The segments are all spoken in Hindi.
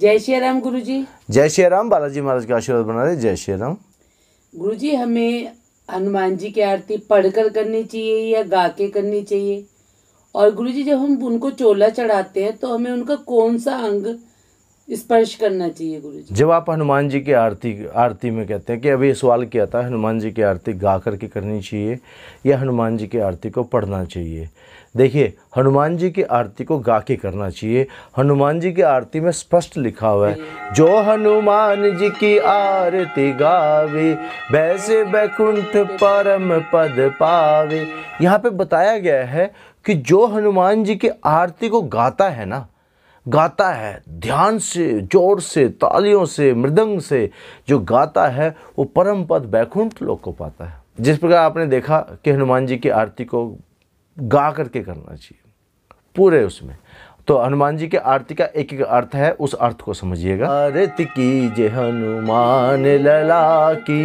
जय श्री राम गुरु जी जय श्री राम बालाजी महाराज का आशीर्वाद बना रहे जय श्री राम गुरु जी हमें हनुमान जी की आरती पढ़कर करनी चाहिए या गा के करनी चाहिए और गुरु जी जब हम उनको चोला चढ़ाते हैं तो हमें उनका कौन सा अंग स्पर्श करना चाहिए गुरु जी जब आप हनुमान जी की आरती आरती में कहते हैं कि अभी सवाल किया था हनुमान जी की आरती गा करके करनी चाहिए या हनुमान जी की आरती को पढ़ना चाहिए देखिए हनुमान जी की आरती को गा के करना चाहिए हनुमान जी की आरती में स्पष्ट लिखा हुआ है जो हनुमान जी की आरती गावे वैसे बैकुंठ परम पद पावे यहाँ पे बताया गया है कि जो हनुमान जी की आरती को गाता है ना गाता है ध्यान से जोर से तालियों से मृदंग से जो गाता है वो परम पद बैकुंठ लोग को पाता है जिस प्रकार आपने देखा कि हनुमान जी की आरती को गा करके करना चाहिए पूरे उसमें तो हनुमान जी के आरती का एक एक अर्थ है उस अर्थ को समझिएगा आरत की जय हनुमान लला की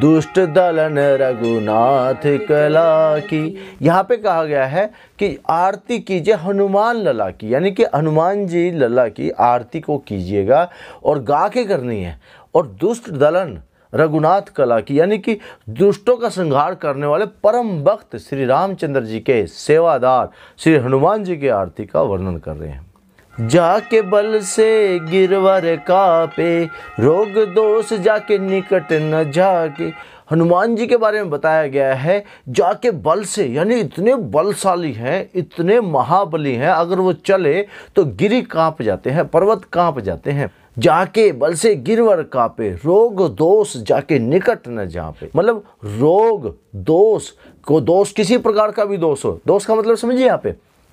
दुष्ट दलन रघुनाथ कला की यहाँ पे कहा गया है कि आरती कीजिए हनुमान लला की यानी कि हनुमान जी लला की आरती को कीजिएगा और गा के करनी है और दुष्ट दलन रघुनाथ कला की यानी कि दुष्टों का संहार करने वाले परम भक्त श्री रामचंद्र जी के सेवादार श्री हनुमान जी की आरती का वर्णन कर रहे हैं जाके बल से गिरवर कापे रोग दोष जाके निकट न जाके हनुमान जी के बारे में बताया गया है जाके बल से यानी इतने बलशाली हैं इतने महाबली हैं अगर वो चले तो गिरी कांप जाते हैं पर्वत कांप जाते हैं जाके बल से गिरवर कापे रोग दोष जाके निकट न जापे मतलब रोग दोष को दोष किसी प्रकार का भी दोष हो दोष का मतलब समझिए यहाँ पे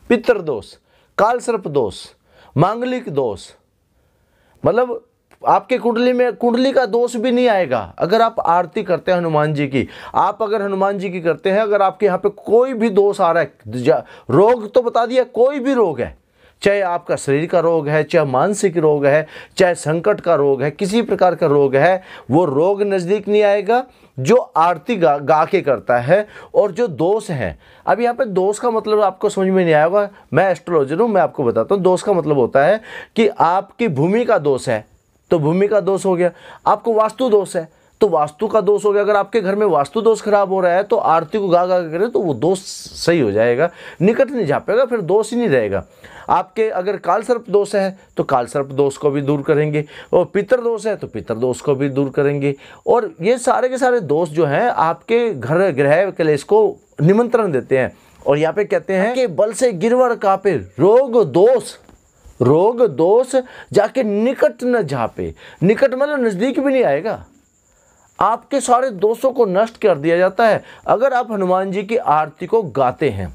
पितर दोष काल सर्प दोष मांगलिक दोष मतलब आपके कुंडली में कुंडली का दोष भी नहीं आएगा अगर आप आरती करते हैं हनुमान जी की आप अगर हनुमान जी की करते हैं अगर आपके यहाँ पे कोई भी दोष आ रहा है रोग तो बता दिया कोई भी रोग है चाहे आपका शरीर का रोग है चाहे मानसिक रोग है चाहे संकट का रोग है किसी प्रकार का रोग है वो रोग नज़दीक नहीं आएगा जो आरती गा गा के करता है और जो दोष हैं अब यहाँ पे दोष का मतलब आपको समझ में नहीं आया होगा मैं एस्ट्रोलॉजर हूँ मैं आपको बताता हूँ दोष का मतलब होता है कि आपकी भूमि का दोष है तो भूमि का दोष हो गया आपको वास्तु दोष है तो वास्तु का दोष हो गया अगर आपके घर में वास्तु दोष खराब हो रहा है तो आरती को गा गा करें तो वो दोष सही हो जाएगा निकट नहीं झापेगा फिर दोष ही नहीं रहेगा आपके अगर काल सर्प दोष है तो काल सर्प दोष को भी दूर करेंगे और पितर दोष है तो पितर दोष को भी दूर करेंगे और ये सारे के सारे दोष जो हैं आपके घर ग्रह कलेश को निमंत्रण देते हैं और यहाँ पे कहते हैं कि बल से गिरवर पे रोग दोष रोग दोष जाके निकट न झापे निकट मतलब नज़दीक भी नहीं आएगा आपके सारे दोषों को नष्ट कर दिया जाता है अगर आप हनुमान जी की आरती को गाते हैं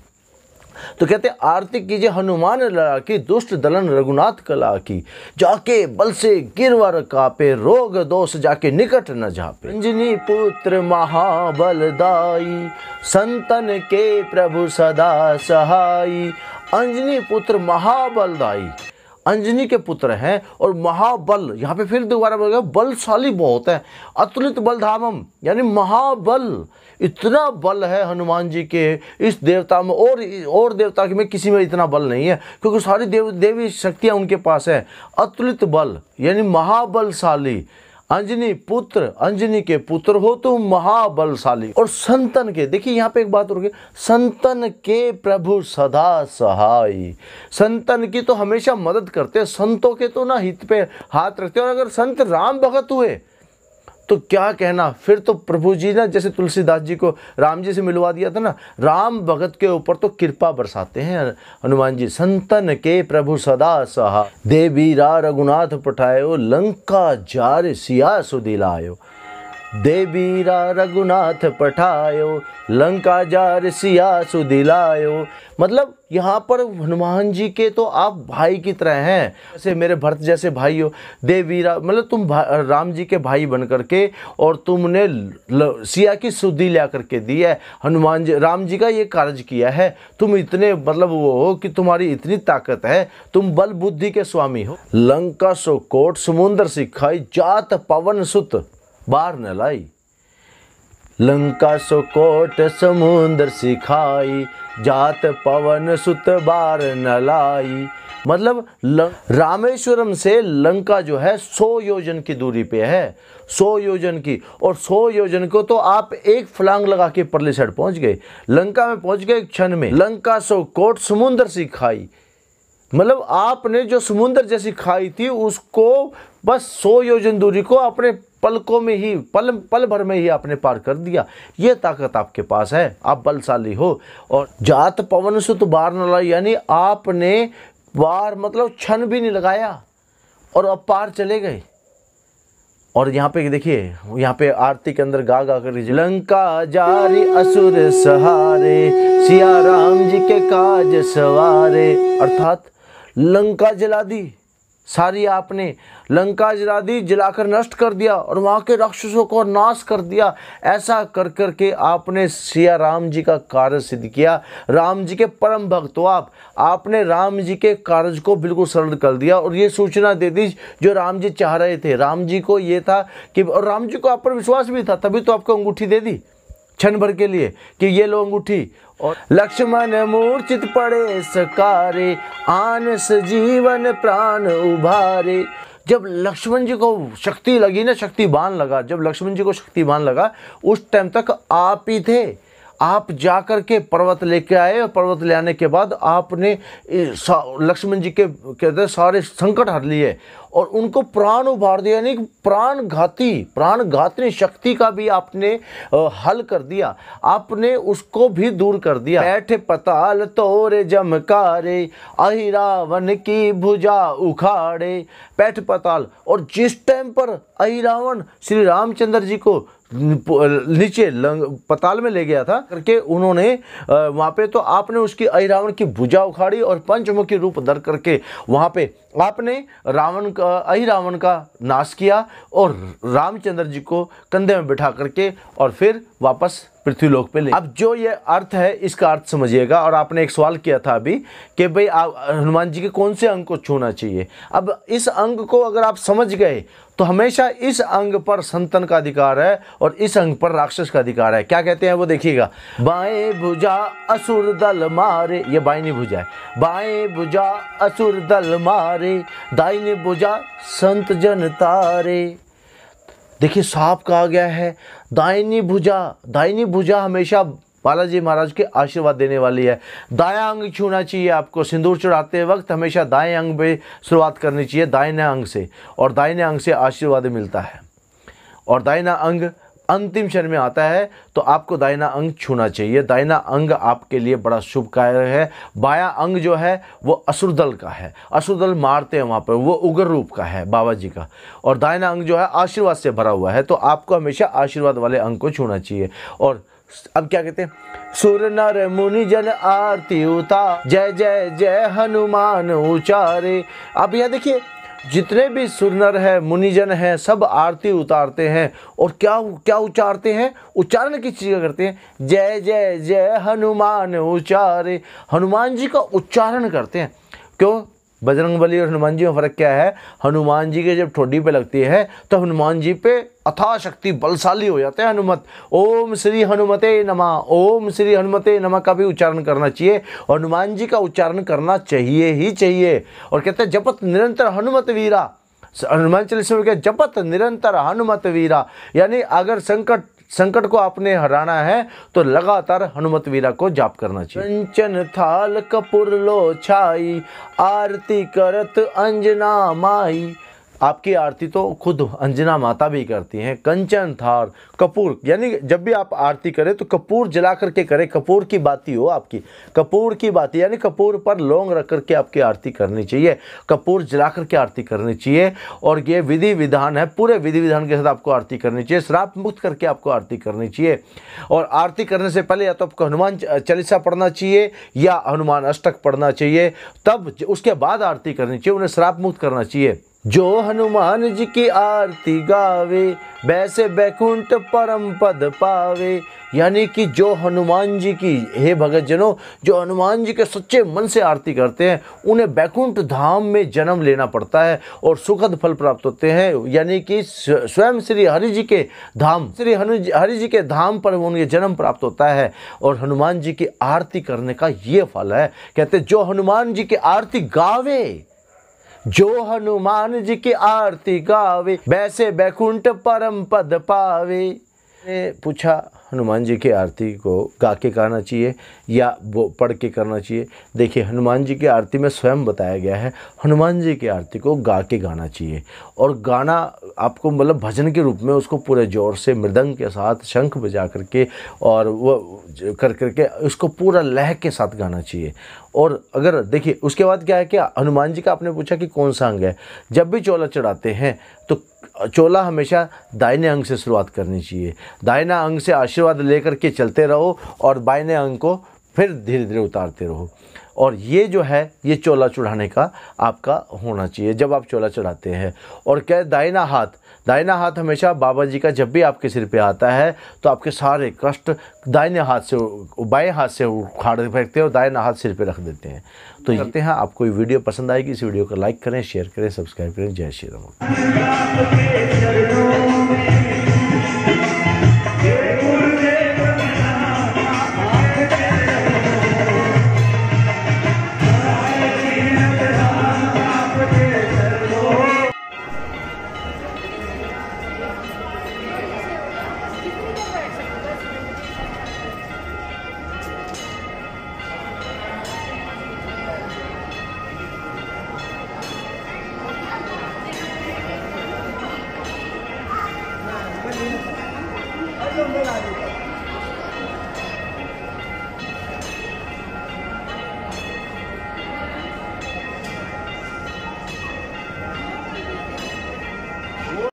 तो कहते हैं आरती कीजिए हनुमान लड़ा की दुष्ट दलन रघुनाथ कला की जाके बल से गिरवर कापे रोग दोष जाके निकट न झापे अंजनी पुत्र महाबलदाई संतन के प्रभु सदा सहाई अंजनी पुत्र महाबलदाई अंजनी के पुत्र हैं और महाबल यहाँ पे फिर दोबारा बोल गया बलशाली बहुत है अतुलित बलधामम यानी महाबल इतना बल है हनुमान जी के इस देवता में और और देवता में किसी में इतना बल नहीं है क्योंकि सारी देव देवी शक्तियाँ उनके पास है अतुलित बल यानी महाबलशाली अंजनी पुत्र अंजनी के पुत्र हो तुम तो महाबलशाली और संतन के देखिए यहाँ पे एक बात रुके संतन के प्रभु सदा सहाय संतन की तो हमेशा मदद करते संतों के तो ना हित पे हाथ रखते और अगर संत राम भगत हुए तो क्या कहना फिर तो प्रभु जी ना जैसे तुलसीदास जी को राम जी से मिलवा दिया था ना राम भगत के ऊपर तो कृपा बरसाते हैं हनुमान जी संतन के प्रभु सदा सहा देवी रा रघुनाथ पठायो लंका जार सिया सुदिलायो देवीरा रघुनाथ पठायो लंका जार सिया सुदिलायो मतलब यहाँ पर हनुमान जी के तो आप भाई की तरह हैं जैसे मेरे भरत जैसे भाई हो देवीरा मतलब तुम राम जी के भाई बन करके और तुमने सिया की सुधि ला करके दी है हनुमान जी राम जी का ये कार्य किया है तुम इतने मतलब वो हो कि तुम्हारी इतनी ताकत है तुम बल बुद्धि के स्वामी हो लंका सो कोट समुन्द्र सिखाई जात पवन सुत बाहर न लाई लंका सुकोट समुंदर सिखाई जात पवन सुत बार न लाई मतलब रामेश्वरम से लंका जो है सौ योजन की दूरी पे है सौ योजन की और सौ योजन को तो आप एक फलांग लगा के परली साइड पहुंच गए लंका में पहुंच गए क्षण में लंका सो कोट समुंदर सी खाई मतलब आपने जो समुंदर जैसी खाई थी उसको बस सौ योजन दूरी को अपने पलकों में ही पल पल भर में ही आपने पार कर दिया ये ताकत आपके पास है आप बलशाली हो और जात पवन सुत बार न लाई यानी आपने बार मतलब क्षण भी नहीं लगाया और अब पार चले गए और यहाँ पे देखिए यहाँ पे आरती के अंदर गा गा कर लंका जारी असुर सहारे सिया राम जी के काज सवारे अर्थात लंका जला दी सारी आपने लंका जला दी जलाकर नष्ट कर दिया और वहाँ के राक्षसों को नाश कर दिया ऐसा कर कर के आपने सिया राम जी का कार्य सिद्ध किया राम जी के परम भक्त हो आप आपने राम जी के कार्य को बिल्कुल सरल कर दिया और ये सूचना दे दी जो राम जी चाह रहे थे राम जी को ये था कि और राम जी को आप पर विश्वास भी था तभी तो आपको अंगूठी दे दी क्षण भर के लिए कि ये लोग उठी और लक्ष्मण मूर्छित पड़े सकारे आन जीवन प्राण उभारे जब लक्ष्मण जी को शक्ति लगी ना शक्ति बाण लगा जब लक्ष्मण जी को शक्ति बाण लगा उस टाइम तक आप ही थे आप जा कर के पर्वत लेके आए और पर्वत ले आने के बाद आपने लक्ष्मण जी के कहते सारे संकट हर लिए और उनको प्राण उभार दिया यानी प्राण घाती प्राण घातनी शक्ति का भी आपने हल कर दिया आपने उसको भी दूर कर दिया बैठ पताल तोरे जमकारे अहिरावन की भुजा उखाड़े पैठ पताल और जिस टाइम पर अहिरावन श्री रामचंद्र जी को नीचे पताल में ले गया था करके उन्होंने वहाँ पे तो आपने उसकी अहिरावण रावण की भुजा उखाड़ी और पंचमुखी रूप धर करके वहाँ पे आपने रावण का अहिरावण रावण का नाश किया और रामचंद्र जी को कंधे में बिठा करके और फिर वापस पृथ्वीलोक पे ले अब जो ये अर्थ है इसका अर्थ समझिएगा और आपने एक सवाल किया था अभी कि भाई आप हनुमान जी के कौन से अंग को छूना चाहिए अब इस अंग को अगर आप समझ गए तो हमेशा इस अंग पर संतन का अधिकार है और इस अंग पर राक्षस का अधिकार है क्या कहते हैं वो देखिएगा बाएं भुजा असुर दल मारे ये बाइनी भुजा है बाएं भुजा असुर दल मारे दाइनी भुजा संत जन तारे देखिए सांप कहा गया है दाइनी भुजा दाइनी भुजा हमेशा बालाजी महाराज के आशीर्वाद देने वाली है दाया अंग छूना चाहिए आपको सिंदूर चढ़ाते वक्त हमेशा दाएं अंग पे शुरुआत करनी चाहिए दाहिने अंग से और दाहिने अंग से आशीर्वाद मिलता है और दाहिना अंग अंतिम क्षण में आता है तो आपको दाहिना अंग छूना चाहिए दाहिना अंग आपके लिए बड़ा शुभ कार्य है बाया अंग जो है वो असुरदल का है असुरदल मारते हैं वहाँ पर वो उग्र रूप का है बाबा जी का और दाहिना अंग जो है आशीर्वाद से भरा हुआ है तो आपको हमेशा आशीर्वाद वाले अंग को छूना चाहिए और अब क्या कहते हैं सुर नर मुनि जन आरती उता जय जय जय हनुमान उचारे अब यह देखिए जितने भी सुरनर है मुनिजन है सब आरती उतारते हैं और क्या क्या उचारते हैं उच्चारण किस चीज़ का करते हैं जय जय जय हनुमान उचारे हनुमान जी का उच्चारण करते हैं क्यों बजरंग बली और हनुमान जी में फ़र्क क्या है हनुमान जी के जब ठोडी पे लगती है तो हनुमान जी पे अथा शक्ति बलशाली हो जाते हैं हनुमत ओम श्री हनुमते नमा ओम श्री हनुमते नमा का भी उच्चारण करना चाहिए और हनुमान जी का उच्चारण करना चाहिए ही चाहिए और कहते हैं जपत निरंतर हनुमत वीरा हनुमान चालीसा में जपत निरंतर हनुमत वीरा यानी अगर संकट संकट को आपने हराना है तो लगातार हनुमत वीरा को जाप करना चाहिए कंचन थाल कपूर लो छाई आरती करत अंजना माई आपकी आरती तो खुद अंजना माता भी करती हैं कंचन थार कपूर यानी जब भी आप आरती करें तो कपूर जला करके करें कपूर की बाती हो आपकी कपूर की बाती यानी कपूर पर लौंग रख करके आपकी आरती करनी चाहिए कपूर जला करके आरती करनी चाहिए और ये विधि विधान है पूरे विधि विधान के साथ आपको आरती करनी चाहिए श्राप मुक्त करके आपको आरती करनी चाहिए और आरती करने से पहले या तो आपको हनुमान चालीसा पढ़ना चाहिए या हनुमान अष्टक पढ़ना चाहिए तब उसके बाद आरती करनी चाहिए उन्हें श्राप मुक्त करना चाहिए जो हनुमान जी की आरती गावे वैसे बैकुंठ परम पद पावे यानी कि जो हनुमान जी की हे भगत जनों जो हनुमान जी के सच्चे मन से आरती करते हैं उन्हें बैकुंठ धाम में जन्म लेना पड़ता है और सुखद फल प्राप्त होते हैं यानी कि स्वयं श्री हरि जी के धाम श्री हनु हरि जी के धाम पर उनके जन्म प्राप्त होता है और हनुमान जी की आरती करने का ये फल है कहते जो हनुमान जी की आरती गावे जो हनुमान जी की आरती गावे वैसे बैकुंठ परम पद पावे ने पूछा हनुमान जी की आरती को गा के करना चाहिए या वो पढ़ के करना चाहिए देखिए हनुमान जी की आरती में स्वयं बताया गया है हनुमान जी की आरती को गा के गाना चाहिए और गाना आपको मतलब भजन के रूप में उसको पूरे ज़ोर से मृदंग के साथ शंख बजा करके और वो कर करके उसको पूरा लह के साथ गाना चाहिए और अगर देखिए उसके बाद क्या है कि हनुमान जी का आपने पूछा कि कौन सा अंग है जब भी चोला चढ़ाते हैं तो चोला हमेशा दाहिने अंग से शुरुआत करनी चाहिए दाहिना अंग से आशीर्वाद लेकर के चलते रहो और बाएं अंग को फिर धीरे धीरे उतारते रहो और ये जो है ये चोला चढ़ाने का आपका होना चाहिए जब आप चोला चढ़ाते हैं और क्या दाइना हाथ दाइना हाथ हमेशा बाबा जी का जब भी आपके सिर पे आता है तो आपके सारे कष्ट दाइने हाथ से बाएं हाथ से उखाड़ फेंकते हैं और दाइना हाथ सिर पे रख देते हैं तो करते हैं आपको ये वीडियो पसंद आएगी इस वीडियो को लाइक करें शेयर करें सब्सक्राइब करें जय श्री राम